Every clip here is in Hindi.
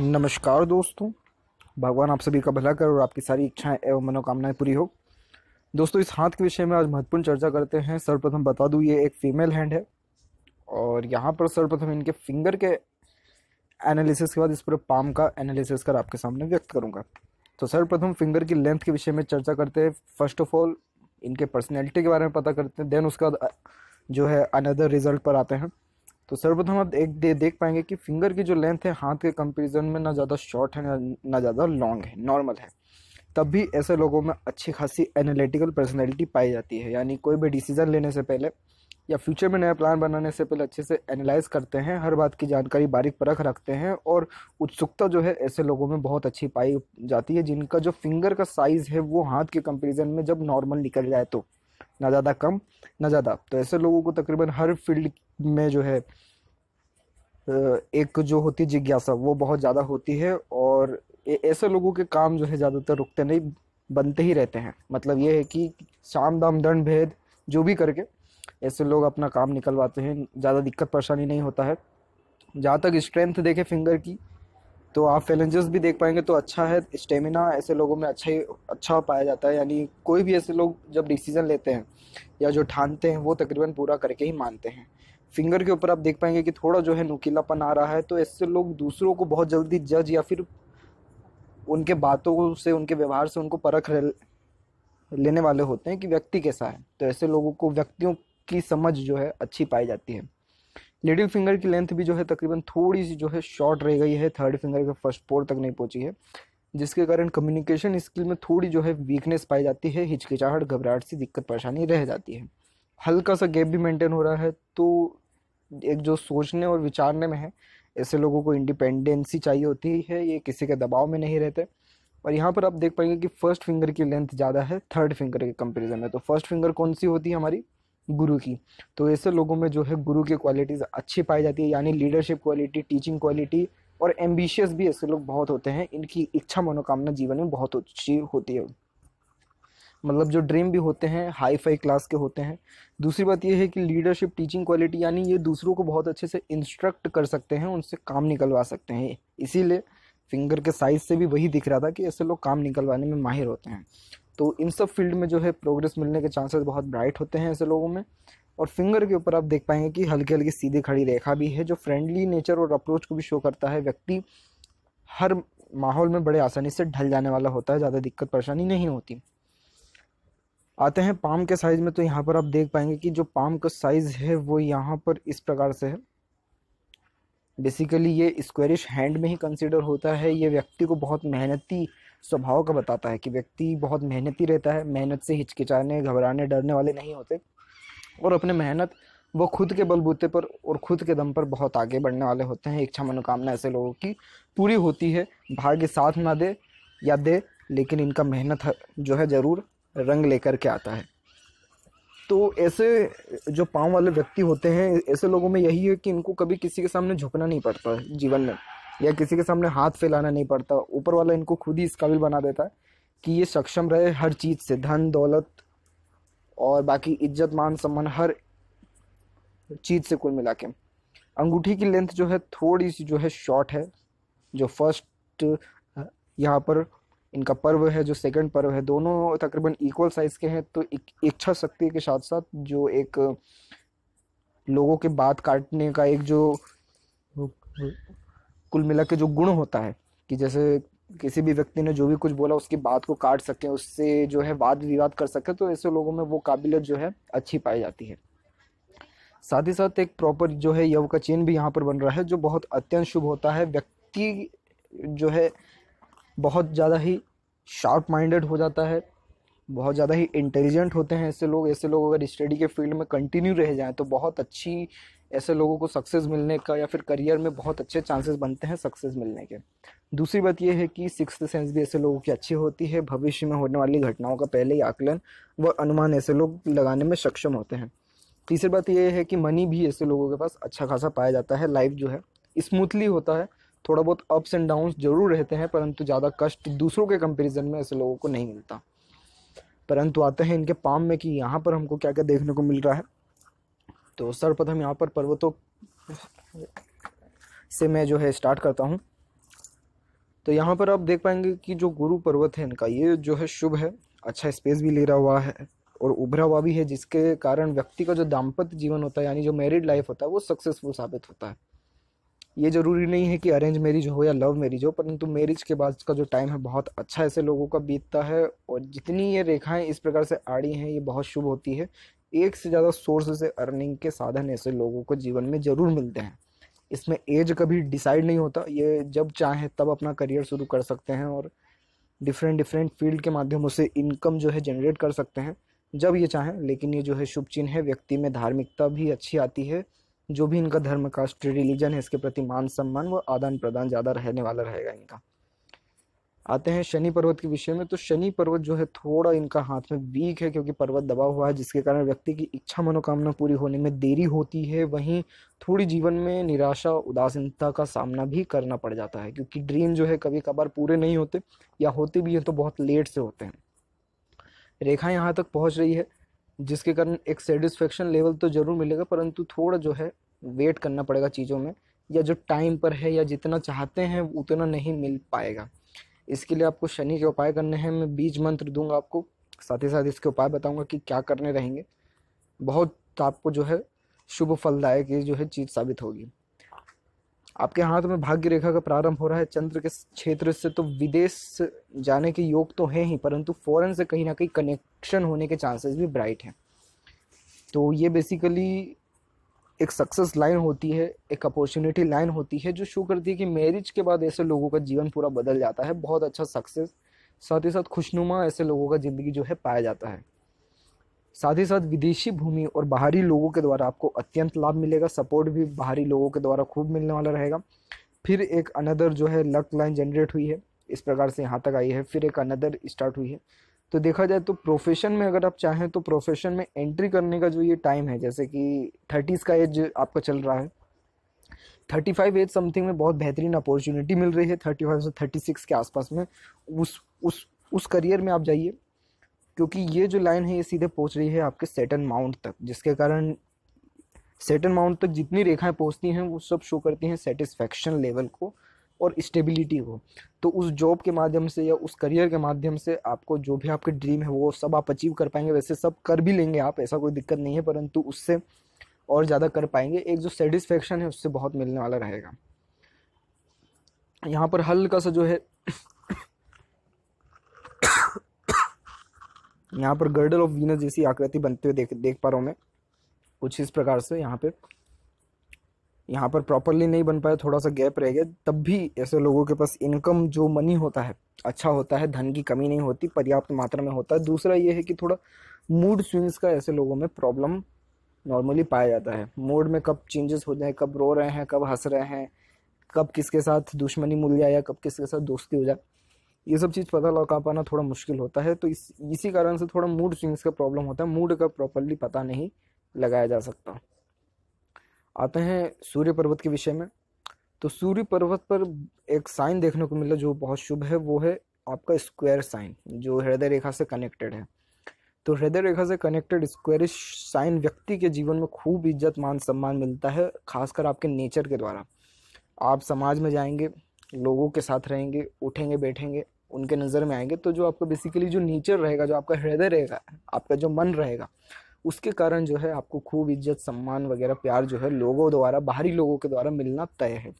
नमस्कार दोस्तों भगवान आप सभी का भला कर और आपकी सारी इच्छाएं एवं मनोकामनाएं पूरी हो दोस्तों इस हाथ के विषय में आज महत्वपूर्ण चर्चा करते हैं सर्वप्रथम बता दूँ ये एक फीमेल हैंड है और यहाँ पर सर्वप्रथम इनके फिंगर के एनालिसिस के बाद इस पूरे पाम का एनालिसिस कर आपके सामने व्यक्त करूँगा तो सर्वप्रथम फिंगर की लेंथ के विषय में चर्चा करते हैं फर्स्ट ऑफ ऑल इनके पर्सनैलिटी के बारे में पता करते हैं देन उसके बाद जो है अनदर रिजल्ट पर आते हैं तो सर्वप्रथम आप एक दे, देख पाएंगे कि फिंगर की जो लेंथ है हाथ के कंपेरिजन में ना ज़्यादा शॉर्ट है ना ज़्यादा लॉन्ग है नॉर्मल है तब भी ऐसे लोगों में अच्छी खासी एनालिटिकल पर्सनैलिटी पाई जाती है यानी कोई भी डिसीजन लेने से पहले या फ्यूचर में नया प्लान बनाने से पहले अच्छे से एनालाइज करते हैं हर बात की जानकारी बारीक परख रखते हैं और उत्सुकता जो है ऐसे लोगों में बहुत अच्छी पाई जाती है जिनका जो फिंगर का साइज़ है वो हाथ के कंपेरिजन में जब नॉर्मल निकल जाए तो ना ज़्यादा कम ना ज़्यादा तो ऐसे लोगों को तकरीबन हर फील्ड में जो है एक जो होती जिज्ञासा वो बहुत ज़्यादा होती है और ऐसे लोगों के काम जो है ज़्यादातर रुकते नहीं बनते ही रहते हैं मतलब ये है कि शाम दाम दंड भेद जो भी करके ऐसे लोग अपना काम निकलवाते हैं ज़्यादा दिक्कत परेशानी नहीं होता है जहाँ तक स्ट्रेंथ देखे फिंगर की तो आप फेलेंजेस भी देख पाएंगे तो अच्छा है स्टेमिना ऐसे लोगों में अच्छा ही अच्छा पाया जाता है यानी कोई भी ऐसे लोग जब डिसीजन लेते हैं या जो ठानते हैं वो तकरीबन पूरा करके ही मानते हैं फिंगर के ऊपर आप देख पाएंगे कि थोड़ा जो है नुकीलापन आ रहा है तो ऐसे लोग दूसरों को बहुत जल्दी जज या फिर उनके बातों से उनके व्यवहार से उनको परख लेने वाले होते हैं कि व्यक्ति कैसा है तो ऐसे लोगों को व्यक्तियों की समझ जो है अच्छी पाई जाती है लिटिल फिंगर की लेंथ भी जो है तकरीबन थोड़ी सी जो है शॉर्ट रह गई है थर्ड फिंगर के फर्स्ट पोर तक नहीं पहुंची है जिसके कारण कम्युनिकेशन स्किल में थोड़ी जो है वीकनेस पाई जाती है हिचकिचाहट घबराहट सी दिक्कत परेशानी रह जाती है हल्का सा गैप भी मेंटेन हो रहा है तो एक जो सोचने और विचारने में है ऐसे लोगों को इंडिपेंडेंसी चाहिए होती है ये किसी के दबाव में नहीं रहते और यहाँ पर आप देख पाएंगे कि फर्स्ट फिंगर की लेंथ ज़्यादा है थर्ड फिंगर के कंपेरिजन में तो फर्स्ट फिंगर कौन सी होती है हमारी गुरु की तो ऐसे लोगों में जो है गुरु की क्वालिटीज़ अच्छी पाई जाती है यानी लीडरशिप क्वालिटी टीचिंग क्वालिटी और एम्बिशियस भी ऐसे लोग बहुत होते हैं इनकी इच्छा मनोकामना जीवन में बहुत अच्छी होती है मतलब जो ड्रीम भी होते हैं हाई फाई क्लास के होते हैं दूसरी बात यह है कि लीडरशिप टीचिंग क्वालिटी यानी ये दूसरों को बहुत अच्छे से इंस्ट्रक्ट कर सकते हैं उनसे काम निकलवा सकते हैं इसीलिए फिंगर के साइज से भी वही दिख रहा था कि ऐसे लोग काम निकलवाने में माहिर होते हैं तो इन सब फील्ड में जो है प्रोग्रेस मिलने के चांसेस बहुत ब्राइट होते हैं ऐसे लोगों में और फिंगर के ऊपर आप देख पाएंगे कि हल्की हल्की सीधी खड़ी रेखा भी है जो फ्रेंडली नेचर और अप्रोच को भी शो करता है व्यक्ति हर माहौल में बड़े आसानी से ढल जाने वाला होता है ज़्यादा दिक्कत परेशानी नहीं होती आते हैं पाम के साइज़ में तो यहाँ पर आप देख पाएंगे कि जो पाम का साइज़ है वो यहाँ पर इस प्रकार से है बेसिकली ये स्क्वेरिश हैंड में ही कंसिडर होता है ये व्यक्ति को बहुत मेहनती स्वभाव का बताता है कि व्यक्ति बहुत मेहनती रहता है मेहनत से हिचकिचाने घबराने डरने वाले नहीं होते और अपने मेहनत वो खुद के बलबूते पर और खुद के दम पर बहुत आगे बढ़ने वाले होते हैं इच्छा मनोकामना ऐसे लोगों की पूरी होती है भाग्य साथ ना दे या दे लेकिन इनका मेहनत जो है ज़रूर रंग लेकर के आता है तो ऐसे जो पाँव वाले व्यक्ति होते हैं ऐसे लोगों में यही है कि इनको कभी किसी के सामने झुकना नहीं पड़ता जीवन में या किसी के सामने हाथ फैलाना नहीं पड़ता ऊपर वाला इनको खुद ही इस काबिल बना देता है कि ये सक्षम रहे हर चीज़ से धन दौलत और बाकी इज्जत मान सम्मान हर चीज़ से कुल मिला के अंगूठी की लेंथ जो है थोड़ी सी जो है शॉर्ट है जो फर्स्ट यहाँ पर इनका पर्व है जो सेकंड पर्व है दोनों तकरीबन इक्वल साइज के हैं तो इच्छा शक्ति के साथ साथ जो एक लोगों के बात काटने का एक जो कुल मिला के जो गुण होता है कि जैसे किसी भी व्यक्ति ने जो भी कुछ बोला उसकी बात को काट सके उससे जो है वाद विवाद कर सके तो ऐसे लोगों में वो काबिलियत जो है अच्छी पाई जाती है साथ ही साथ एक प्रॉपर जो है यव का चिन्ह भी यहाँ पर बन रहा है जो बहुत अत्यंत शुभ होता है व्यक्ति जो है बहुत ज़्यादा ही शार्प माइंडेड हो जाता है बहुत ज़्यादा ही इंटेलिजेंट होते हैं ऐसे लोग ऐसे लोग अगर स्टडी के फील्ड में कंटिन्यू रह जाएं तो बहुत अच्छी ऐसे लोगों को सक्सेस मिलने का या फिर करियर में बहुत अच्छे चांसेस बनते हैं सक्सेस मिलने के दूसरी बात यह है कि सिक्स सेंस भी ऐसे लोगों की अच्छी होती है भविष्य में होने वाली घटनाओं का पहले ही आकलन व अनुमान ऐसे लोग लगाने में सक्षम होते हैं तीसरी बात यह है कि मनी भी ऐसे लोगों के पास अच्छा खासा पाया जाता है लाइफ जो है स्मूथली होता है थोड़ा बहुत अप्स एंड डाउन्स जरूर रहते हैं परंतु ज़्यादा कष्ट दूसरों के कंपेरिजन में ऐसे लोगों को नहीं मिलता परंतु आते हैं इनके पाम में कि यहाँ पर हमको क्या क्या देखने को मिल रहा है तो सर्वप्रथम यहाँ पर पर्वतों से मैं जो है स्टार्ट करता हूँ तो यहाँ पर आप देख पाएंगे कि जो गुरु पर्वत है इनका ये जो है शुभ है अच्छा स्पेस भी ले रहा हुआ है और उभरा हुआ भी है जिसके कारण व्यक्ति का जो दाम्पत्य जीवन होता है यानी जो मैरिड लाइफ होता है वो सक्सेसफुल साबित होता है ये ज़रूरी नहीं है कि अरेंज मैरिज हो या लव मैरिज हो परंतु मैरिज के बाद का जो टाइम है बहुत अच्छा ऐसे लोगों का बीतता है और जितनी ये रेखाएं इस प्रकार से आड़ी हैं ये बहुत शुभ होती है एक से ज़्यादा सोर्स से अर्निंग के साधन ऐसे लोगों को जीवन में ज़रूर मिलते हैं इसमें एज कभी डिसाइड नहीं होता ये जब चाहें तब अपना करियर शुरू कर सकते हैं और डिफरेंट डिफरेंट फील्ड के माध्यमों से इनकम जो है जनरेट कर सकते हैं जब ये चाहें लेकिन ये जो है शुभ चिन्ह है व्यक्ति में धार्मिकता भी अच्छी आती है जो भी इनका धर्म कास्ट रिलीजन है इसके प्रति मान सम्मान व आदान प्रदान ज़्यादा रहने वाला रहेगा इनका आते हैं शनि पर्वत के विषय में तो शनि पर्वत जो है थोड़ा इनका हाथ में वीक है क्योंकि पर्वत दबा हुआ है जिसके कारण व्यक्ति की इच्छा मनोकामना पूरी होने में देरी होती है वहीं थोड़ी जीवन में निराशा उदासीनता का सामना भी करना पड़ जाता है क्योंकि ड्रीम जो है कभी कभार पूरे नहीं होते या होते भी हैं तो बहुत लेट से होते हैं रेखा यहाँ तक पहुँच रही है जिसके कारण एक सेटिस्फेक्शन लेवल तो ज़रूर मिलेगा परंतु थोड़ा जो है वेट करना पड़ेगा चीज़ों में या जो टाइम पर है या जितना चाहते हैं उतना नहीं मिल पाएगा इसके लिए आपको शनि के उपाय करने हैं मैं बीज मंत्र दूंगा आपको साथ ही साथ इसके उपाय बताऊंगा कि क्या करने रहेंगे बहुत आपको जो है शुभ फलदायक ये जो है चीज़ साबित होगी आपके हाथ में भाग्य रेखा का प्रारंभ हो रहा है चंद्र के क्षेत्र से तो विदेश जाने के योग तो है ही परंतु फॉरेन से कहीं ना कहीं कनेक्शन होने के चांसेस भी ब्राइट हैं तो ये बेसिकली एक सक्सेस लाइन होती है एक अपॉर्चुनिटी लाइन होती है जो शो करती है कि मैरिज के बाद ऐसे लोगों का जीवन पूरा बदल जाता है बहुत अच्छा सक्सेस साथ ही साथ खुशनुमा ऐसे लोगों का ज़िंदगी जो है पाया जाता है साथ ही साथ विदेशी भूमि और बाहरी लोगों के द्वारा आपको अत्यंत लाभ मिलेगा सपोर्ट भी बाहरी लोगों के द्वारा खूब मिलने वाला रहेगा फिर एक अनदर जो है लक लाइन जनरेट हुई है इस प्रकार से यहाँ तक आई है फिर एक अनदर स्टार्ट हुई है तो देखा जाए तो प्रोफेशन में अगर आप चाहें तो प्रोफेशन में एंट्री करने का जो ये टाइम है जैसे कि थर्टीज़ का एज आपका चल रहा है थर्टी फाइव एज समथिंग में बहुत बेहतरीन अपॉर्चुनिटी मिल रही है थर्टी फाइव से थर्टी सिक्स के आसपास में उस उस उस करियर में आप जाइए क्योंकि ये जो लाइन है ये सीधे पहुंच रही है आपके सेटन माउंट तक जिसके कारण सेटन माउंट तक जितनी रेखाएं पहुंचती हैं वो सब शो करती हैं सेटिस्फेक्शन लेवल को और स्टेबिलिटी हो तो उस जॉब के माध्यम से या उस करियर के माध्यम से आपको जो भी आपके ड्रीम है वो सब आप अचीव कर पाएंगे वैसे सब कर भी लेंगे आप ऐसा कोई दिक्कत नहीं है परंतु उससे और ज़्यादा कर पाएंगे एक जो सेटिस्फेक्शन है उससे बहुत मिलने वाला रहेगा यहाँ पर हल्का सा जो है यहाँ पर गर्डल ऑफ वीनस जैसी आकृति बनते हुए देख देख पा रहा हूँ मैं कुछ इस प्रकार से यहाँ पे यहाँ पर प्रॉपरली नहीं बन पाया थोड़ा सा गैप रह गया तब भी ऐसे लोगों के पास इनकम जो मनी होता है अच्छा होता है धन की कमी नहीं होती पर्याप्त मात्रा में होता है दूसरा ये है कि थोड़ा मूड स्विंग्स का ऐसे लोगों में प्रॉब्लम नॉर्मली पाया जाता है मूड में कब चेंजेस हो जाए कब रो रहे हैं कब हंस रहे हैं कब किसके साथ दुश्मनी मिल जाए या कब किसके साथ दोस्ती हो जाए ये सब चीज़ पता लगा पाना थोड़ा मुश्किल होता है तो इस इसी कारण से थोड़ा मूड स्विंग्स का प्रॉब्लम होता है मूड का प्रॉपरली पता नहीं लगाया जा सकता आते हैं सूर्य पर्वत के विषय में तो सूर्य पर्वत पर एक साइन देखने को मिला जो बहुत शुभ है वो है आपका स्क्वायर साइन जो हृदय रेखा से कनेक्टेड है तो हृदय रेखा से कनेक्टेड स्क्वेरिश साइन व्यक्ति के जीवन में खूब इज्जत मान सम्मान मिलता है खासकर आपके नेचर के द्वारा आप समाज में जाएंगे लोगों के साथ रहेंगे उठेंगे बैठेंगे उनके नज़र में आएंगे तो जो आपका बेसिकली जो नेचर रहेगा जो आपका हृदय रहेगा आपका जो मन रहेगा उसके कारण जो है आपको खूब इज्जत सम्मान वगैरह प्यार जो है लोगों द्वारा बाहरी लोगों के द्वारा मिलना तय है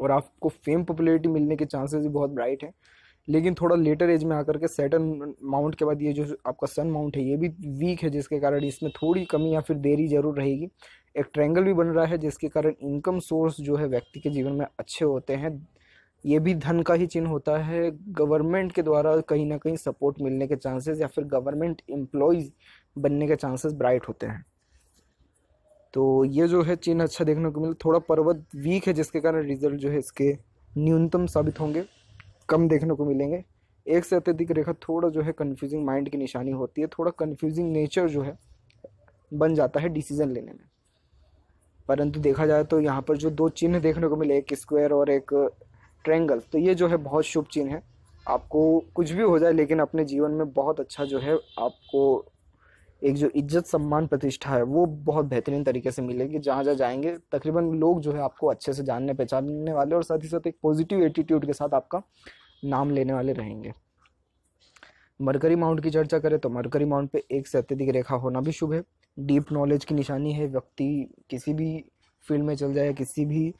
और आपको फेम पॉपुलरिटी मिलने के चांसेस भी बहुत ब्राइट हैं लेकिन थोड़ा लेटर एज में आकर के सेटन माउंट के बाद ये जो आपका सन माउंट है ये भी वीक है जिसके कारण इसमें थोड़ी कमी या फिर देरी ज़रूर रहेगी एक ट्रैंगल भी बन रहा है जिसके कारण इनकम सोर्स जो है व्यक्ति के जीवन में अच्छे होते हैं ये भी धन का ही चिन्ह होता है गवर्नमेंट के द्वारा कहीं ना कहीं सपोर्ट मिलने के चांसेस या फिर गवर्नमेंट एम्प्लॉयज बनने के चांसेस ब्राइट होते हैं तो ये जो है चिन्ह अच्छा देखने को मिले थोड़ा पर्वत वीक है जिसके कारण रिजल्ट जो है इसके न्यूनतम साबित होंगे कम देखने को मिलेंगे एक से अत्यधिक रेखा थोड़ा जो है कन्फ्यूजिंग माइंड की निशानी होती है थोड़ा कन्फ्यूजिंग नेचर जो है बन जाता है डिसीजन लेने में परंतु देखा जाए तो यहाँ पर जो दो चिन्ह देखने को मिले एक स्क्वायर और एक ट्रेंगल तो ये जो है बहुत शुभ चिन्ह है आपको कुछ भी हो जाए लेकिन अपने जीवन में बहुत अच्छा जो है आपको एक जो इज्जत सम्मान प्रतिष्ठा है वो बहुत बेहतरीन तरीके से मिलेगी जहाँ जहाँ जाएंगे तकरीबन लोग जो है आपको अच्छे से जानने पहचानने वाले और साथ ही साथ एक पॉजिटिव एटीट्यूड के साथ आपका नाम लेने वाले रहेंगे मरकरी माउंट की चर्चा करें तो मरकरी माउंट पे एक से अत्यधिक रेखा होना भी शुभ है डीप नॉलेज की निशानी है व्यक्ति किसी भी फील्ड में चल जाए किसी भी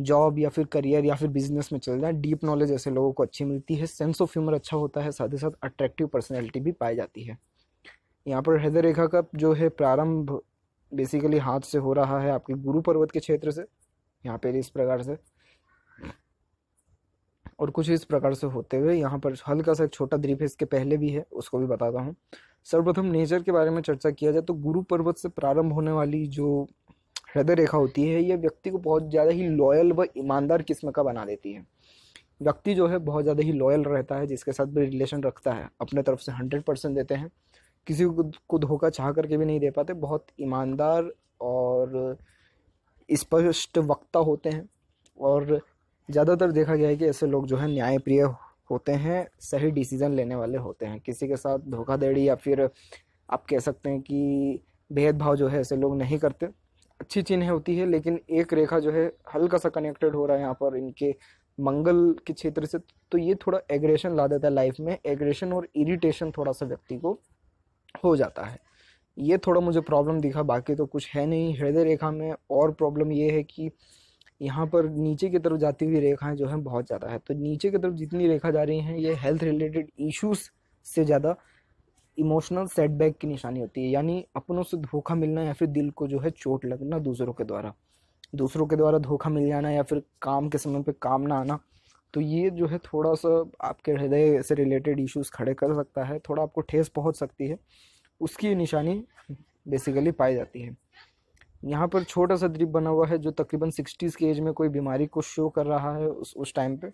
जॉब या फिर करियर या फिर बिजनेस में चल जाएं डीप नॉलेज ऐसे लोगों को अच्छी मिलती है सेंस ऑफ ह्यूमर अच्छा होता है साथ ही साथ अट्रैक्टिव पर्सनैलिटी भी पाई जाती है यहाँ पर हृदय रेखा का जो है प्रारंभ बेसिकली हाथ से हो रहा है आपके गुरु पर्वत के क्षेत्र से यहाँ पे इस प्रकार से और कुछ इस प्रकार से होते हुए यहाँ पर हल्का सा एक छोटा द्वीप है इसके पहले भी है उसको भी बताता हूँ सर्वप्रथम नेचर के बारे में चर्चा किया जाए तो गुरु पर्वत से प्रारंभ होने वाली जो हृदय रेखा होती है ये व्यक्ति को बहुत ज़्यादा ही लॉयल व ईमानदार किस्म का बना देती है व्यक्ति जो है बहुत ज़्यादा ही लॉयल रहता है जिसके साथ भी रिलेशन रखता है अपने तरफ से हंड्रेड परसेंट देते हैं किसी को धोखा चाह करके भी नहीं दे पाते बहुत ईमानदार और स्पष्ट वक्ता होते हैं और ज़्यादातर देखा गया है कि ऐसे लोग जो है न्यायप्रिय होते हैं सही डिसीज़न लेने वाले होते हैं किसी के साथ धोखाधड़ी या फिर आप कह सकते हैं कि भेदभाव जो है ऐसे लोग नहीं करते अच्छी चिन्ह होती है लेकिन एक रेखा जो है हल्का सा कनेक्टेड हो रहा है यहाँ पर इनके मंगल के क्षेत्र से तो ये थोड़ा एग्रेशन ला देता है लाइफ में एग्रेशन और इरिटेशन थोड़ा सा व्यक्ति को हो जाता है ये थोड़ा मुझे प्रॉब्लम दिखा बाकी तो कुछ है नहीं हृदय रेखा में और प्रॉब्लम ये है कि यहाँ पर नीचे की तरफ जाती हुई रेखाएं जो हैं बहुत ज़्यादा है तो नीचे की तरफ जितनी रेखा जा रही हैं ये हेल्थ रिलेटेड इश्यूज़ से ज़्यादा इमोशनल सेटबैक की निशानी होती है यानी अपनों से धोखा मिलना या फिर दिल को जो है चोट लगना दूसरों के द्वारा दूसरों के द्वारा धोखा मिल जाना या फिर काम के समय पे काम ना आना तो ये जो है थोड़ा सा आपके हृदय से रिलेटेड इश्यूज खड़े कर सकता है थोड़ा आपको ठेस पहुंच सकती है उसकी निशानी बेसिकली पाई जाती है यहाँ पर छोटा सा द्वीप बना हुआ है जो तकरीबन सिक्सटीज़ के एज में कोई बीमारी को शो कर रहा है उस उस टाइम पे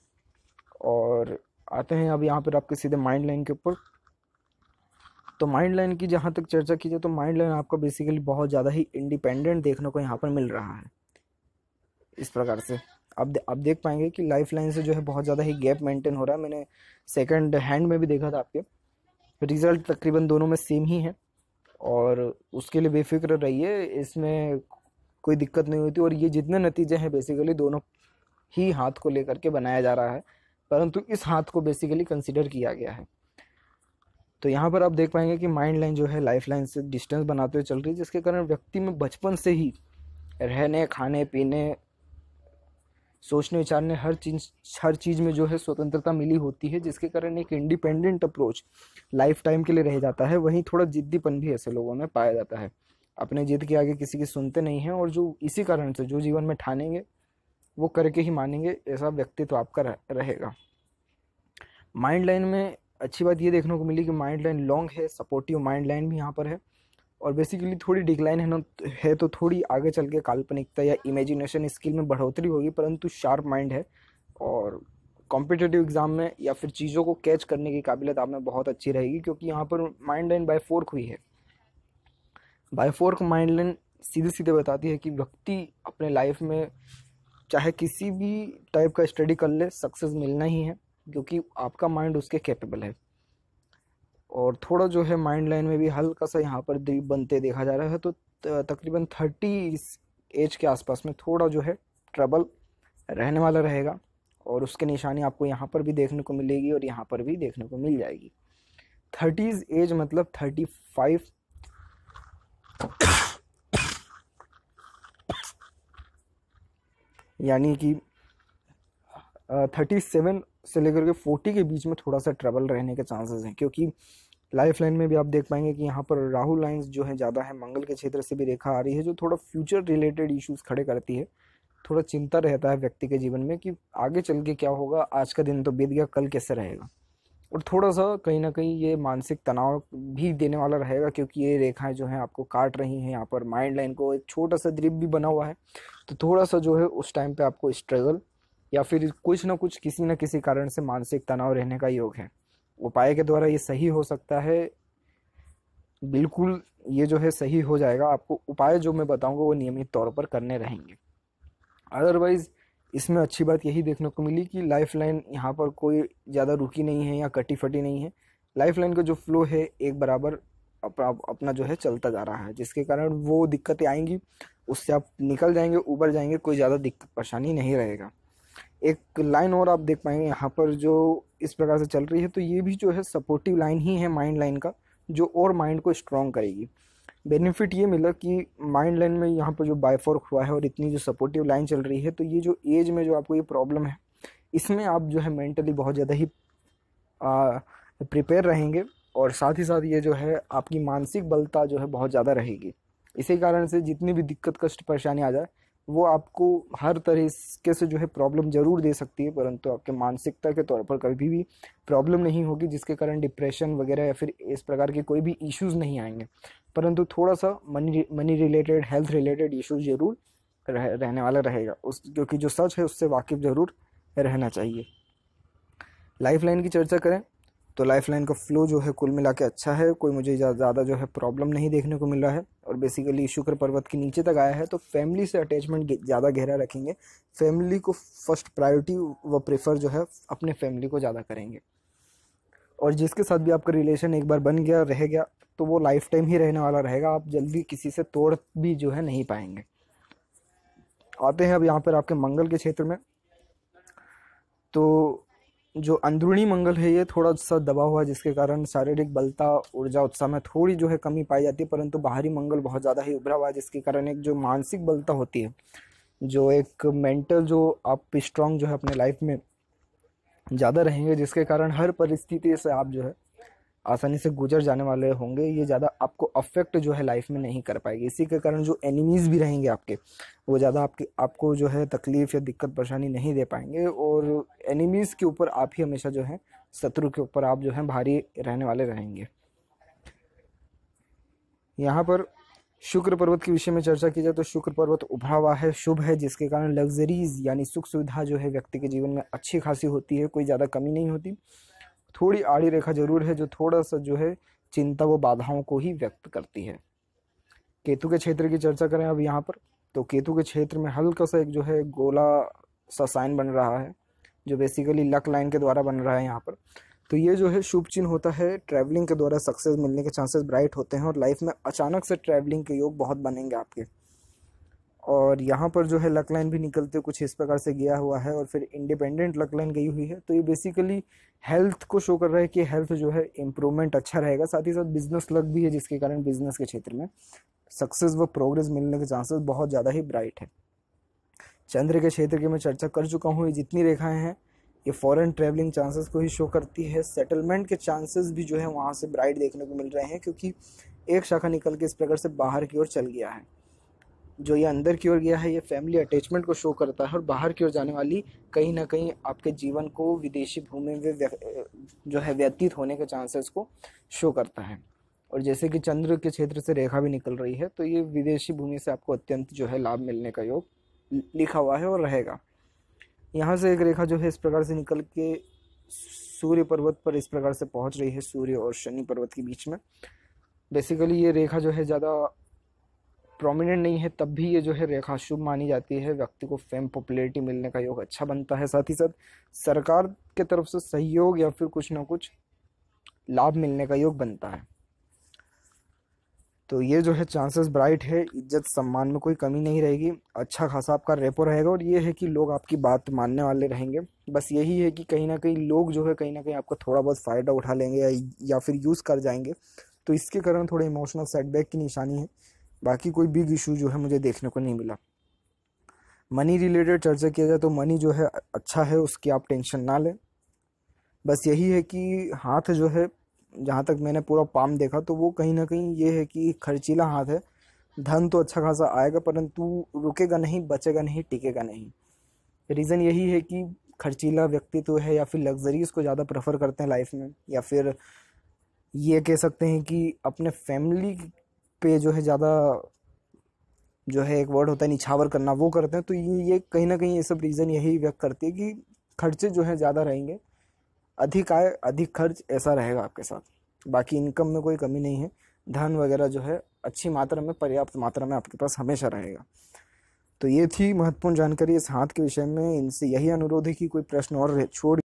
और आते हैं अब यहाँ पर आपके सीधे माइंड लाइन के ऊपर तो माइंड लाइन की जहाँ तक चर्चा की जाए तो माइंड लाइन आपको बेसिकली बहुत ज़्यादा ही इंडिपेंडेंट देखने को यहाँ पर मिल रहा है इस प्रकार से अब दे, आप देख पाएंगे कि लाइफ लाइन से जो है बहुत ज़्यादा ही गैप मेंटेन हो रहा है मैंने सेकंड हैंड में भी देखा था आपके रिजल्ट तकरीबन दोनों में सेम ही है और उसके लिए बेफिक्र रहिए इसमें कोई दिक्कत नहीं होती और ये जितने नतीजे हैं बेसिकली दोनों ही हाथ को लेकर के बनाया जा रहा है परंतु इस हाथ को बेसिकली कंसिडर किया गया है तो यहाँ पर आप देख पाएंगे कि माइंड लाइन जो है लाइफ लाइन से डिस्टेंस बनाते हुए चल रही है जिसके कारण व्यक्ति में बचपन से ही रहने खाने पीने सोचने विचारने हर चीज हर चीज़ में जो है स्वतंत्रता मिली होती है जिसके कारण एक इंडिपेंडेंट अप्रोच लाइफ टाइम के लिए रह जाता है वहीं थोड़ा जिद्दीपन भी ऐसे लोगों में पाया जाता है अपने जिद के आगे किसी की सुनते नहीं हैं और जो इसी कारण से जो जीवन में ठानेंगे वो करके ही मानेंगे ऐसा व्यक्तित्व आपका रहेगा माइंड लाइन में अच्छी बात ये देखने को मिली कि माइंड लाइन लॉन्ग है सपोर्टिव माइंड लाइन भी यहाँ पर है और बेसिकली थोड़ी डिक्लाइन है ना है तो थोड़ी आगे चल के काल्पनिकता या इमेजिनेशन स्किल में बढ़ोतरी होगी परंतु शार्प माइंड है और कॉम्पिटेटिव एग्ज़ाम में या फिर चीज़ों को कैच करने की काबिलियत आप में बहुत अच्छी रहेगी क्योंकि यहाँ पर माइंड लाइन बाई फोर्क हुई है बाय फोर्क माइंड लाइन सीधे सीधे बताती है कि व्यक्ति अपने लाइफ में चाहे किसी भी टाइप का स्टडी कर ले सक्सेस मिलना ही है क्योंकि आपका माइंड उसके कैपेबल है और थोड़ा जो है माइंड लाइन में भी हल्का सा यहाँ पर बनते देखा जा रहा है तो तकरीबन थर्टी एज के आसपास में थोड़ा जो है ट्रबल रहने वाला रहेगा और उसके निशानी आपको यहाँ पर भी देखने को मिलेगी और यहाँ पर भी देखने को मिल जाएगी थर्टीज़ एज मतलब थर्टी फाइव यानी कि थर्टी सेवन से लेकर के फोर्टी के बीच में थोड़ा सा ट्रबल रहने के चांसेस हैं क्योंकि लाइफ लाइन में भी आप देख पाएंगे कि यहाँ पर राहु लाइन्स जो है ज़्यादा है मंगल के क्षेत्र से भी रेखा आ रही है जो थोड़ा फ्यूचर रिलेटेड इश्यूज खड़े करती है थोड़ा चिंता रहता है व्यक्ति के जीवन में कि आगे चल के क्या होगा आज का दिन तो बीत गया कल कैसे रहेगा और थोड़ा सा कहीं ना कहीं ये मानसिक तनाव भी देने वाला रहेगा क्योंकि ये रेखाएं जो हैं आपको काट रही हैं यहाँ पर माइंड लाइन को एक छोटा सा द्रीप भी बना हुआ है तो थोड़ा सा जो है उस टाइम पे आपको स्ट्रगल या फिर कुछ ना कुछ किसी न किसी कारण से मानसिक तनाव रहने का योग है उपाय के द्वारा ये सही हो सकता है बिल्कुल ये जो है सही हो जाएगा आपको उपाय जो मैं बताऊंगा वो नियमित तौर पर करने रहेंगे अदरवाइज़ इसमें अच्छी बात यही देखने को मिली कि लाइफ लाइन यहाँ पर कोई ज़्यादा रुकी नहीं है या कटी फटी नहीं है लाइफ लाइन का जो फ्लो है एक बराबर अपना जो है चलता जा रहा है जिसके कारण वो दिक्कतें आएंगी उससे आप निकल जाएंगे उबर जाएंगे कोई ज़्यादा दिक्कत परेशानी नहीं रहेगा एक लाइन और आप देख पाएंगे यहाँ पर जो इस प्रकार से चल रही है तो ये भी जो है सपोर्टिव लाइन ही है माइंड लाइन का जो और माइंड को स्ट्रॉन्ग करेगी बेनिफिट ये मिला कि माइंड लाइन में यहाँ पर जो बायफॉर्क हुआ है और इतनी जो सपोर्टिव लाइन चल रही है तो ये जो एज में जो आपको ये प्रॉब्लम है इसमें आप जो है मेंटली बहुत ज़्यादा ही प्रिपेयर रहेंगे और साथ ही साथ ये जो है आपकी मानसिक बलता जो है बहुत ज़्यादा रहेगी इसी कारण से जितनी भी दिक्कत कष्ट परेशानी आ जाए वो आपको हर तरह से जो है प्रॉब्लम ज़रूर दे सकती है परंतु आपके मानसिकता के तौर पर कभी भी प्रॉब्लम नहीं होगी जिसके कारण डिप्रेशन वगैरह या फिर इस प्रकार के कोई भी इश्यूज़ नहीं आएंगे परंतु थोड़ा सा money money related health related issues ज़रूर रह, रहने वाला रहेगा उस क्योंकि जो सच है उससे वाकिफ़ ज़रूर रहना चाहिए लाइफ लाइन की चर्चा करें तो लाइफलाइन का फ़्लो जो है कुल मिला के अच्छा है कोई मुझे ज़्यादा जो है प्रॉब्लम नहीं देखने को मिल रहा है और बेसिकली शुक्र पर्वत के नीचे तक आया है तो फैमिली से अटैचमेंट ज़्यादा गहरा रखेंगे फैमिली को फर्स्ट प्रायोरिटी व प्रेफर जो है अपने फैमिली को ज़्यादा करेंगे और जिसके साथ भी आपका रिलेशन एक बार बन गया रह गया तो वो लाइफ टाइम ही रहने वाला रहेगा आप जल्दी किसी से तोड़ भी जो है नहीं पाएंगे आते हैं अब यहाँ पर आपके मंगल के क्षेत्र में तो जो अंदरूनी मंगल है ये थोड़ा सा दबा हुआ है जिसके कारण शारीरिक बलता ऊर्जा उत्साह में थोड़ी जो है कमी पाई जाती है परंतु बाहरी मंगल बहुत ज़्यादा ही उभरा हुआ है जिसके कारण एक जो मानसिक बलता होती है जो एक मेंटल जो आप स्ट्रांग जो है अपने लाइफ में ज़्यादा रहेंगे जिसके कारण हर परिस्थिति से आप जो है आसानी से गुजर जाने वाले होंगे ये ज़्यादा आपको अफेक्ट जो है लाइफ में नहीं कर पाएगी इसी के कारण जो एनिमीज़ भी रहेंगे आपके वो ज़्यादा आपके आपको जो है तकलीफ़ या दिक्कत परेशानी नहीं दे पाएंगे और एनिमीज़ के ऊपर आप ही हमेशा जो है शत्रु के ऊपर आप जो है भारी रहने वाले रहेंगे यहाँ पर शुक्र पर्वत के विषय में चर्चा की जाए तो शुक्र पर्वत उभरा हुआ है शुभ है जिसके कारण लग्जरीज यानी सुख सुविधा जो है व्यक्ति के जीवन में अच्छी खासी होती है कोई ज़्यादा कमी नहीं होती थोड़ी आड़ी रेखा जरूर है जो थोड़ा सा जो है चिंता व बाधाओं को ही व्यक्त करती है केतु के क्षेत्र की चर्चा करें अब यहाँ पर तो केतु के क्षेत्र में हल्का सा एक जो है गोला सा साइन बन रहा है जो बेसिकली लक लाइन के द्वारा बन रहा है यहाँ पर तो ये जो है शुभ चिन्ह होता है ट्रैवलिंग के द्वारा सक्सेस मिलने के चांसेस ब्राइट होते हैं और लाइफ में अचानक से ट्रैवलिंग के योग बहुत बनेंगे आपके और यहाँ पर जो है लक लाइन भी निकलते कुछ इस प्रकार से गया हुआ है और फिर इंडिपेंडेंट लक लाइन गई हुई है तो ये बेसिकली हेल्थ को शो कर रहा है कि हेल्थ जो है इम्प्रूवमेंट अच्छा रहेगा साथ ही साथ बिजनेस लक भी है जिसके कारण बिजनेस के क्षेत्र में सक्सेस व प्रोग्रेस मिलने के चांसेस बहुत ज़्यादा ही ब्राइट है चंद्र के क्षेत्र की मैं चर्चा कर चुका हूँ ये जितनी रेखाएं हैं ये फॉरेन ट्रैवलिंग चांसेस को ही शो करती है सेटलमेंट के चांसेस भी जो है वहाँ से ब्राइट देखने को मिल रहे हैं क्योंकि एक शाखा निकल के इस प्रकार से बाहर की ओर चल गया है जो ये अंदर की ओर गया है ये फैमिली अटैचमेंट को शो करता है और बाहर की ओर जाने वाली कहीं ना कहीं आपके जीवन को विदेशी भूमि में जो है व्यतीत होने के चांसेस को शो करता है और जैसे कि चंद्र के क्षेत्र से रेखा भी निकल रही है तो ये विदेशी भूमि से आपको अत्यंत जो है लाभ मिलने का योग लिखा हुआ है और रहेगा यहाँ से एक रेखा जो है इस प्रकार से निकल के सूर्य पर्वत पर इस प्रकार से पहुँच रही है सूर्य और शनि पर्वत के बीच में बेसिकली ये रेखा जो है ज़्यादा प्रोमिनेंट नहीं है तब भी ये जो है रेखा शुभ मानी जाती है व्यक्ति को फेम पॉपुलरिटी मिलने का योग अच्छा बनता है साथ ही साथ सरकार के तरफ से सहयोग या फिर कुछ ना कुछ लाभ मिलने का योग बनता है तो ये जो है चांसेस ब्राइट है इज्जत सम्मान में कोई कमी नहीं रहेगी अच्छा खासा आपका रेपो रहेगा और ये है कि लोग आपकी बात मानने वाले रहेंगे बस यही है कि कहीं ना कहीं लोग जो है कहीं ना कहीं आपका थोड़ा बहुत फ़ायदा उठा लेंगे या, या फिर यूज़ कर जाएंगे तो इसके कारण थोड़े इमोशनल सेटबैक की निशानी है बाकी कोई बिग इशू जो है मुझे देखने को नहीं मिला मनी रिलेटेड चर्चा किया जाए तो मनी जो है अच्छा है उसकी आप टेंशन ना लें बस यही है कि हाथ जो है जहाँ तक मैंने पूरा पाम देखा तो वो कहीं ना कहीं ये है कि खर्चीला हाथ है धन तो अच्छा खासा आएगा परंतु रुकेगा नहीं बचेगा नहीं टिकेगा नहीं रीज़न यही है कि खर्चीला व्यक्ति तो है या फिर लग्जरीज़ को ज़्यादा प्रेफर करते हैं लाइफ में या फिर ये कह सकते हैं कि अपने फैमिली पे जो है ज़्यादा जो है एक वर्ड होता है निछावर करना वो करते हैं तो ये कहीं ना कहीं ये सब रीज़न यही व्यक्त करती है कि खर्चे जो है ज़्यादा रहेंगे अधिक आय अधिक खर्च ऐसा रहेगा आपके साथ बाकी इनकम में कोई कमी नहीं है धन वगैरह जो है अच्छी मात्रा में पर्याप्त मात्रा में आपके पास हमेशा रहेगा तो ये थी महत्वपूर्ण जानकारी इस हाथ के विषय में इनसे यही अनुरोध है कि कोई प्रश्न और छोड़